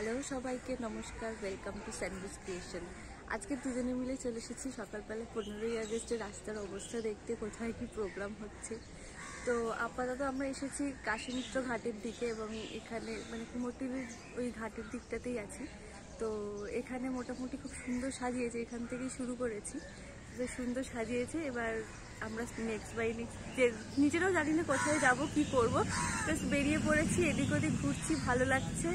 hello সবাইকে নমস্কার welcome to sandwich creation আজকে দুজনে মিলে চলে এসেছি সকালবেলা পনেরোই আগস্টে রাস্তার অবস্থা দেখতে কোথায় কি প্রোগ্রাম হচ্ছে তো আপাতত আমরা এসেছি কাশীমিত্র ঘাটের দিকে এবং এখানে মানে কুমোরটিভির ওই ঘাটের দিকটাতেই আছি তো এখানে মোটামুটি খুব সুন্দর সাজিয়েছে এখান থেকেই শুরু করেছি বেশ সুন্দর সাজিয়েছে এবার আমরা নেক্সট বাই নেক্সট নিজেরাও জানি না কোথায় যাব কী করবো জাস্ট বেরিয়ে পড়েছি এদিক ওদিক ঘুরছি ভালো লাগছে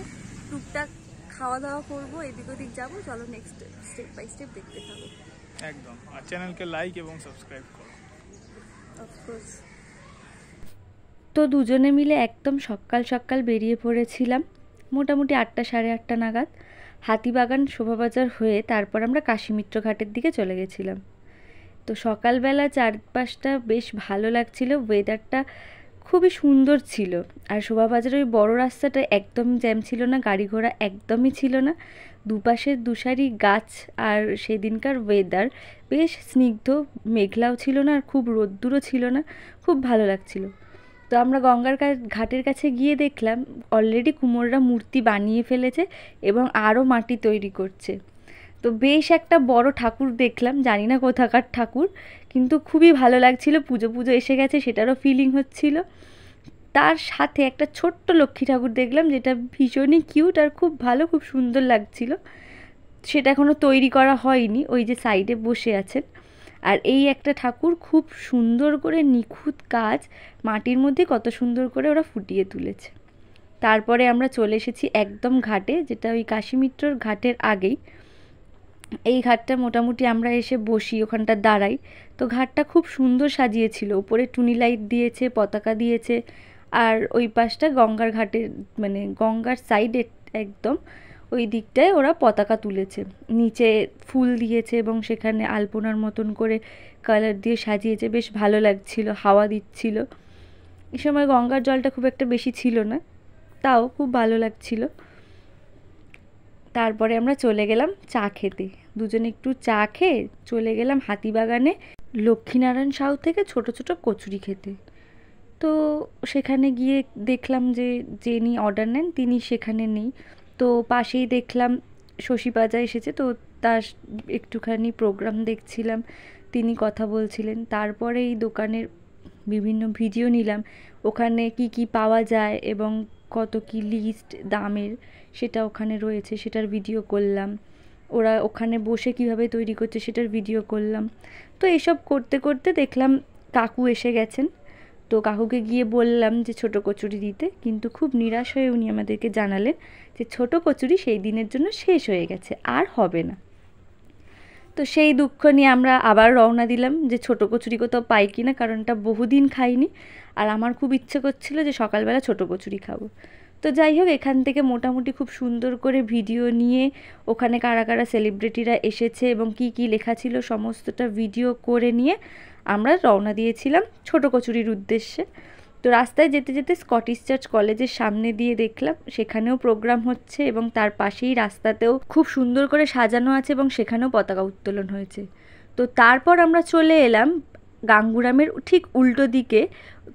টুকটাক খাওয়া দাওয়া করবো এদিক ওদিক যাবো চলো নেক্সট স্টেপ বাই স্টেপ দেখতে থাকো একদম আর চ্যানেলকে লাইক এবং সাবস্ক্রাইব করো অফকোর্স তো দুজনে মিলে একদম সকাল সকাল বেরিয়ে পড়েছিলাম মোটামুটি আটটা সাড়ে আটটা নাগাদ হাতিবাগান শোভাবাজার হয়ে তারপর আমরা কাশীমিত্র ঘাটের দিকে চলে গেছিলাম তো সকালবেলা চারপাশটা বেশ ভালো লাগছিল ওয়েদারটা খুবই সুন্দর ছিল আর শোভাবাজারের ওই বড় রাস্তাটা একদম জ্যাম ছিল না গাড়ি ঘোড়া একদমই ছিল না দুপাশের দুসারি গাছ আর সেদিনকার ওয়েদার বেশ স্নিগ্ধ মেঘলাও ছিল না আর খুব রোদ্দুরও ছিল না খুব ভালো লাগছিল তো আমরা গঙ্গার ঘাটের কাছে গিয়ে দেখলাম অলরেডি কুমোররা মূর্তি বানিয়ে ফেলেছে এবং আরও মাটি তৈরি করছে তো বেশ একটা বড় ঠাকুর দেখলাম জানি না কোথাকার ঠাকুর কিন্তু খুবই ভালো লাগছিল পুজো পুজো এসে গেছে সেটারও ফিলিং হচ্ছিল তার সাথে একটা ছোট্ট লক্ষ্মী ঠাকুর দেখলাম যেটা ভীষণই কিউট আর খুব ভালো খুব সুন্দর লাগছিল সেটা এখনও তৈরি করা হয়নি ওই যে সাইডে বসে আছেন আর এই একটা ঠাকুর খুব সুন্দর করে নিখুঁত কাজ মাটির মধ্যে কত সুন্দর করে ওরা ফুটিয়ে তুলেছে তারপরে আমরা চলে এসেছি একদম ঘাটে যেটা ওই কাশিমিত্রর ঘাটের আগেই এই ঘাটটা মোটামুটি আমরা এসে বসি ওখানটা দাঁড়াই তো ঘাটটা খুব সুন্দর সাজিয়েছিল উপরে টুনি লাইট দিয়েছে পতাকা দিয়েছে আর ওই পাশটা গঙ্গার ঘাটের মানে গঙ্গার সাইডে একদম ওই দিকটায় ওরা পতাকা তুলেছে নিচে ফুল দিয়েছে এবং সেখানে আলপনার মতন করে কালার দিয়ে সাজিয়েছে বেশ ভালো লাগছিল হাওয়া দিচ্ছিল এই সময় গঙ্গার জলটা খুব একটা বেশি ছিল না তাও খুব ভালো লাগছিল তারপরে আমরা চলে গেলাম চা খেতে দুজনে একটু চা খেয়ে চলে গেলাম হাতিবাগানে লক্ষ্মীনারায়ণ সাউ থেকে ছোট ছোট কচুরি খেতে তো সেখানে গিয়ে দেখলাম যে যিনি অর্ডার নেন তিনি সেখানে নেই তো পাশেই দেখলাম শশী এসেছে তো তার একটুখানি প্রোগ্রাম দেখছিলাম তিনি কথা বলছিলেন তারপরে এই দোকানের বিভিন্ন ভিডিও নিলাম ওখানে কি কি পাওয়া যায় এবং কত কি লিস্ট দামের সেটা ওখানে রয়েছে সেটার ভিডিও করলাম ওরা ওখানে বসে কিভাবে তৈরি করছে সেটার ভিডিও করলাম তো এসব করতে করতে দেখলাম কাকু এসে গেছেন তো কাকুকে গিয়ে বললাম যে ছোট কচুরি দিতে কিন্তু খুব নিরাশ হয়ে উনি আমাদেরকে জানালেন যে ছোট কচুরি সেই দিনের জন্য শেষ হয়ে গেছে আর হবে না তো সেই দুঃখ নিয়ে আমরা আবার রওনা দিলাম যে ছোট কচুরি কোথাও পাই কি না কারণটা বহুদিন খাইনি আর আমার খুব ইচ্ছে করছিল যে সকালবেলা ছোট কচুরি খাবো তো যাই হোক এখান থেকে মোটামুটি খুব সুন্দর করে ভিডিও নিয়ে ওখানে কারা কারা সেলিব্রিটিরা এসেছে এবং কি কি লেখা ছিল সমস্তটা ভিডিও করে নিয়ে আমরা রওনা দিয়েছিলাম ছোট কচুরির উদ্দেশ্যে তো রাস্তায় যেতে যেতে স্কটিশ চার্চ কলেজের সামনে দিয়ে দেখলাম সেখানেও প্রোগ্রাম হচ্ছে এবং তার পাশেই রাস্তাতেও খুব সুন্দর করে সাজানো আছে এবং সেখানেও পতাকা উত্তোলন হয়েছে তো তারপর আমরা চলে এলাম গাঙ্গুরামের ঠিক উল্টো দিকে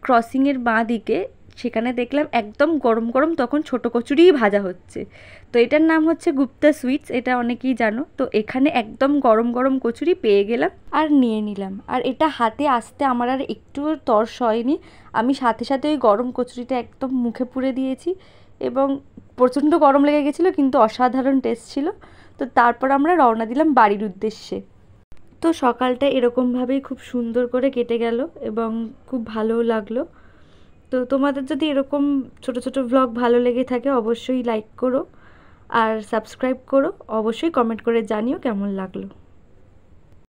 ক্রসিংয়ের বাঁ দিকে সেখানে দেখলাম একদম গরম গরম তখন ছোট কচুরিই ভাজা হচ্ছে তো এটার নাম হচ্ছে গুপ্তা সুইটস এটা অনেকেই জানো তো এখানে একদম গরম গরম কচুরি পেয়ে গেলাম আর নিয়ে নিলাম আর এটা হাতে আসতে আমার আর একটু তর্স হয়নি আমি সাথে সাথে ওই গরম কচুরিটা একদম মুখে পুড়ে দিয়েছি এবং প্রচণ্ড গরম লেগে গেছিলো কিন্তু অসাধারণ টেস্ট ছিল তো তারপর আমরা রওনা দিলাম বাড়ির উদ্দেশ্যে তো সকালটা এরকমভাবেই খুব সুন্দর করে কেটে গেল এবং খুব ভালোও লাগলো তো তোমাদের যদি এরকম ছোট ছোট ভ্লগ ভালো লেগে থাকে অবশ্যই লাইক করো আর সাবস্ক্রাইব করো অবশ্যই কমেন্ট করে জানিও কেমন লাগলো